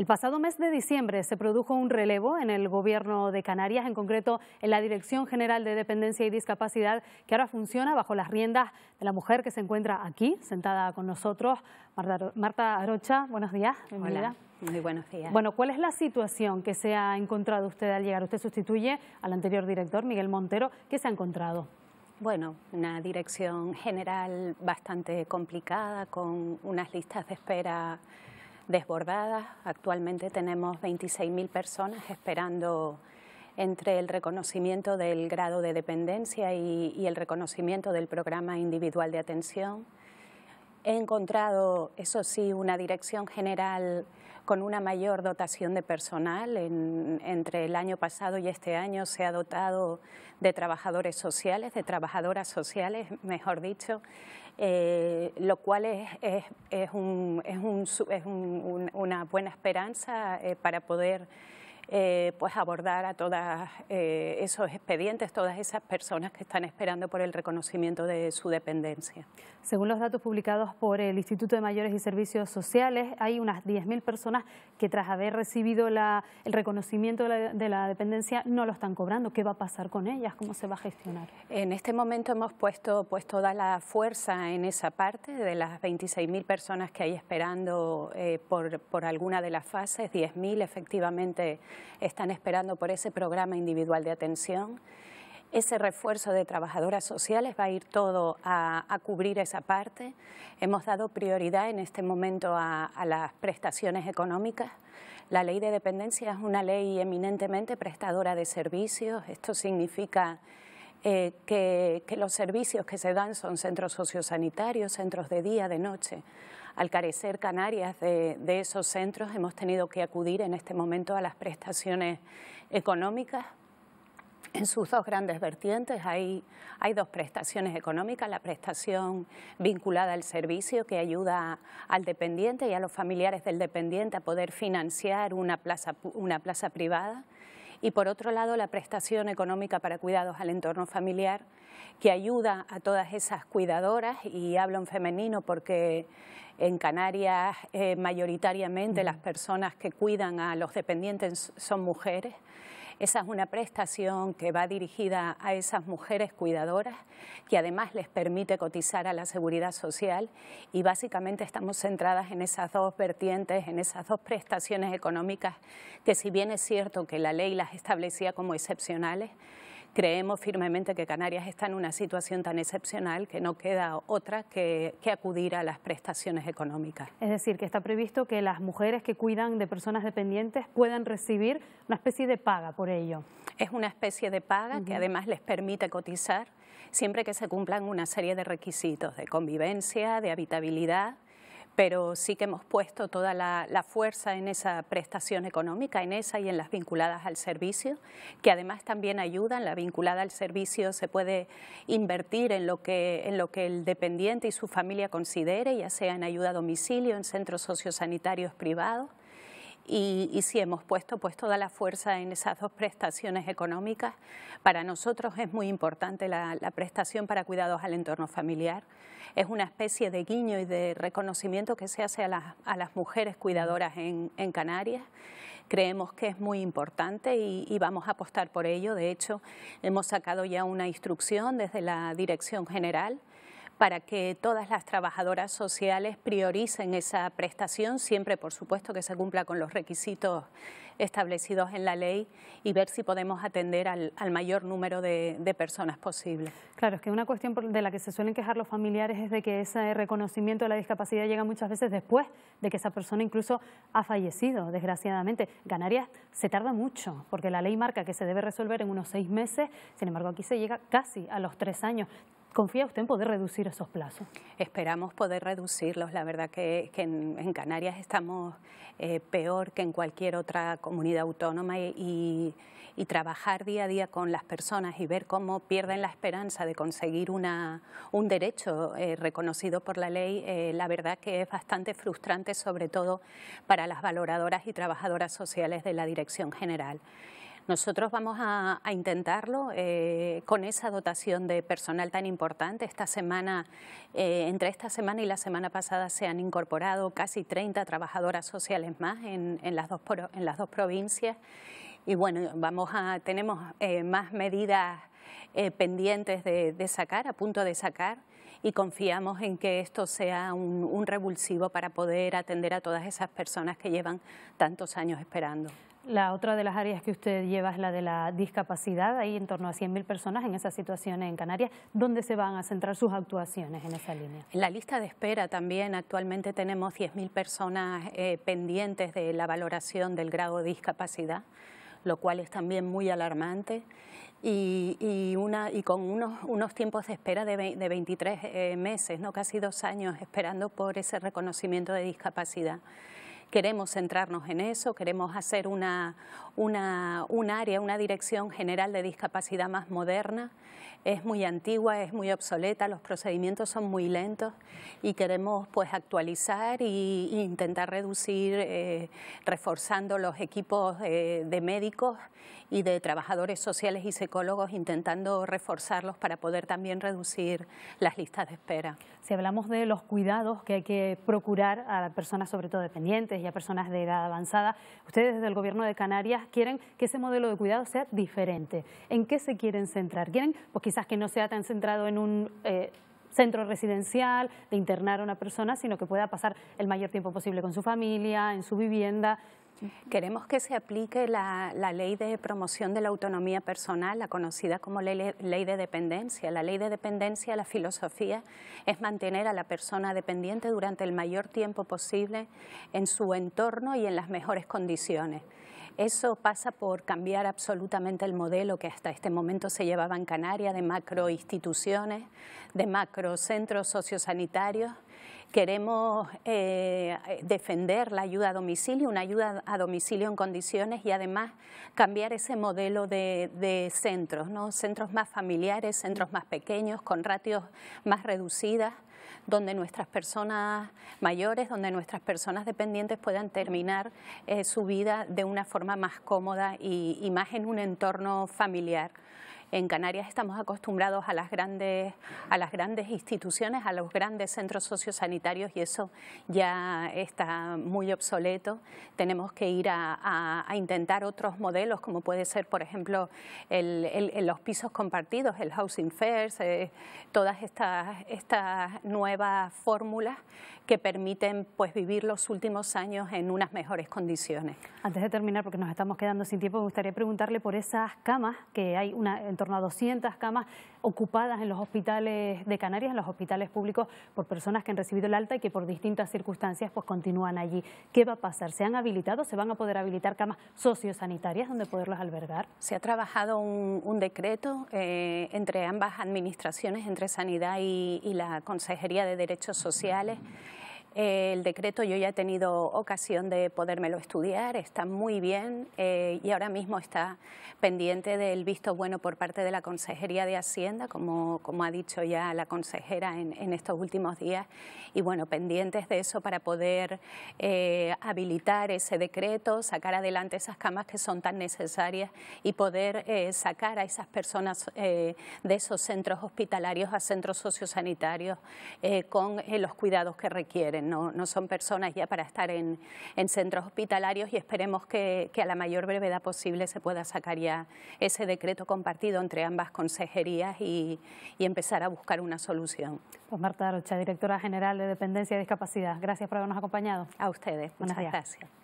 El pasado mes de diciembre se produjo un relevo en el gobierno de Canarias, en concreto en la Dirección General de Dependencia y Discapacidad, que ahora funciona bajo las riendas de la mujer que se encuentra aquí, sentada con nosotros, Marta Arocha. Buenos días. Muy buenos días. Bueno, ¿cuál es la situación que se ha encontrado usted al llegar? Usted sustituye al anterior director, Miguel Montero. ¿Qué se ha encontrado? Bueno, una dirección general bastante complicada, con unas listas de espera desbordadas. Actualmente tenemos 26.000 personas esperando entre el reconocimiento del grado de dependencia y, y el reconocimiento del programa individual de atención. He encontrado, eso sí, una dirección general con una mayor dotación de personal. entre el año pasado y este año se ha dotado de trabajadores sociales, de trabajadoras sociales, mejor dicho, eh, lo cual es, es, es, un, es un, una buena esperanza eh, para poder eh, pues abordar a todos eh, esos expedientes, todas esas personas que están esperando por el reconocimiento de su dependencia. Según los datos publicados por el Instituto de Mayores y Servicios Sociales, hay unas 10.000 personas que tras haber recibido el reconocimiento de la, dependencia no lo están cobrando. ¿Qué va a pasar con ellas? ¿Cómo se va a gestionar? En este momento hemos puesto pues, toda la fuerza en esa parte de las 26.000 personas que hay esperando eh, por, por alguna de las fases, 10.000 efectivamente están esperando por ese programa individual de atención. Ese refuerzo de trabajadoras sociales va a ir todo a, cubrir esa parte. Hemos dado prioridad en este momento a, las prestaciones económicas. La ley de dependencia es una ley eminentemente prestadora de servicios. Esto significa eh, que los servicios que se dan son centros sociosanitarios, centros de día, de noche al carecer Canarias de, esos centros, hemos tenido que acudir en este momento a las prestaciones económicas en sus dos grandes vertientes hay, dos prestaciones económicas, la prestación vinculada al servicio que ayuda al dependiente y a los familiares del dependiente a poder financiar una plaza privada y por otro lado la prestación económica para cuidados al entorno familiar, que ayuda a todas esas cuidadoras, y hablo en femenino porque en Canarias eh, mayoritariamente las personas que cuidan a los dependientes son mujeres, esa es una prestación que va dirigida a esas mujeres cuidadoras, que además les permite cotizar a la seguridad social y básicamente estamos centradas en esas dos vertientes, en esas dos prestaciones económicas que si bien es cierto que la ley las establecía como excepcionales, Creemos firmemente que Canarias está en una situación tan excepcional que no queda otra que, acudir a las prestaciones económicas. Es decir, que está previsto que las mujeres que cuidan de personas dependientes puedan recibir una especie de paga por ello. Es una especie de paga que además les permite cotizar siempre que se cumplan una serie de requisitos de convivencia, de habitabilidad pero sí que hemos puesto toda la, fuerza en esa prestación económica, en esa y en las vinculadas al servicio, que además también ayudan. La vinculada al servicio se puede invertir en lo que, en lo que el dependiente y su familia considere, ya sea en ayuda a domicilio, en centros sociosanitarios privados y, si hemos puesto pues toda la fuerza en esas dos prestaciones económicas. Para nosotros es muy importante la, prestación para cuidados al entorno familiar. Es una especie de guiño y de reconocimiento que se hace a las, mujeres cuidadoras en, Canarias creemos que es muy importante y, vamos a apostar por ello. De hecho, hemos sacado ya una instrucción desde la Dirección General para que todas las trabajadoras sociales prioricen esa prestación, siempre por supuesto que se cumpla con los requisitos establecidos en la ley y ver si podemos atender al, mayor número de, personas posible. Claro, es que una cuestión de la que se suelen quejar los familiares es de que ese reconocimiento de la discapacidad llega muchas veces después de que esa persona incluso ha fallecido, desgraciadamente. Canarias se tarda mucho, porque la ley marca que se debe resolver en unos seis meses, sin embargo aquí se llega casi a los tres años. ¿Confía usted en poder reducir esos plazos? Esperamos poder reducirlos. La verdad que, en, Canarias estamos eh, peor que en cualquier otra comunidad autónoma y, trabajar día a día con las personas y ver cómo pierden la esperanza de conseguir un derecho eh, reconocido por la ley, eh, la verdad que es bastante frustrante, sobre todo para las valoradoras y trabajadoras sociales de la Dirección General. Nosotros vamos a, intentarlo eh, con esa dotación de personal tan importante. Esta semana, eh, entre esta semana y la semana pasada se han incorporado casi 30 trabajadoras sociales más en, las, dos, provincias. Y bueno, vamos a, tenemos eh, más medidas pendientes de, sacar, a punto de sacar y confiamos en que esto sea un, revulsivo para poder atender a todas esas personas que llevan tantos años esperando. La otra de las áreas que usted lleva es la de la discapacidad. Hay en torno a 100.000 personas en esas situaciones en Canarias. ¿Dónde se van a centrar sus actuaciones en esa línea? En la lista de espera también actualmente tenemos 10.000 personas eh, pendientes de la valoración del grado de discapacidad, lo cual es también muy alarmante. Y, con unos, tiempos de espera de, 23 eh, meses, ¿no? casi dos años esperando por ese reconocimiento de discapacidad. Queremos centrarnos en eso, queremos hacer una, una, un área, una dirección general de discapacidad más moderna es muy antigua, es muy obsoleta, los procedimientos son muy lentos y queremos pues actualizar e intentar reducir eh, reforzando los equipos eh, de médicos y de trabajadores sociales y psicólogos, intentando reforzarlos para poder también reducir las listas de espera. Si hablamos de los cuidados que hay que procurar a personas sobre todo dependientes y a personas de edad avanzada, ustedes desde el Gobierno de Canarias quieren que ese modelo de cuidado sea diferente. ¿En qué se quieren centrar? ¿Quieren, quizás que no sea tan centrado en un eh, centro residencial, de internar a una persona, sino que pueda pasar el mayor tiempo posible con su familia, en su vivienda. Queremos que se aplique la, ley de promoción de la autonomía personal, la conocida como ley, de dependencia. La ley de dependencia, la filosofía, es mantener a la persona dependiente durante el mayor tiempo posible en su entorno y en las mejores condiciones. Eso pasa por cambiar absolutamente el modelo que hasta este momento se llevaba en Canarias de macroinstituciones, de macrocentros sociosanitarios Queremos eh, defender la ayuda a domicilio, una ayuda a domicilio en condiciones y además cambiar ese modelo de, centros, centros más familiares, centros más pequeños, con ratios más reducidas donde nuestras personas mayores, donde nuestras personas dependientes puedan terminar eh, su vida de una forma más cómoda y más en un entorno familiar. En Canarias estamos acostumbrados a las grandes, a las grandes instituciones, a los grandes centros sociosanitarios y eso ya está muy obsoleto. Tenemos que ir a, a, intentar otros modelos, como puede ser, por ejemplo, el, los pisos compartidos, el housing fairs, eh, todas estas, estas nuevas fórmulas que permiten pues, vivir los últimos años en unas mejores condiciones. Antes de terminar, porque nos estamos quedando sin tiempo, me gustaría preguntarle por esas camas, que hay una, torno a 200 camas ocupadas en los hospitales de Canarias, en los hospitales públicos, por personas que han recibido el alta y que por distintas circunstancias pues continúan allí. ¿Qué va a pasar? ¿Se han habilitado? ¿Se van a poder habilitar camas sociosanitarias donde poderlos albergar? Se ha trabajado un, decreto eh, entre ambas administraciones, entre Sanidad y la Consejería de Derechos Sociales. Eh, el decreto yo ya he tenido ocasión de podérmelo estudiar, está muy bien eh, y ahora mismo está pendiente del visto bueno por parte de la Consejería de Hacienda, como, como ha dicho ya la consejera en, estos últimos días, y bueno, pendientes de eso para poder eh, habilitar ese decreto, sacar adelante esas camas que son tan necesarias y poder sacar a esas personas de esos centros hospitalarios a centros sociosanitarios con los cuidados que requieren no, son personas ya para estar en, centros hospitalarios y esperemos que, a la mayor brevedad posible se pueda sacar ya ese decreto compartido entre ambas consejerías y, empezar a buscar una solución. Pues Marta Rocha, directora general de Dependencia y Discapacidad, gracias por habernos acompañado. A ustedes, muchas gracias.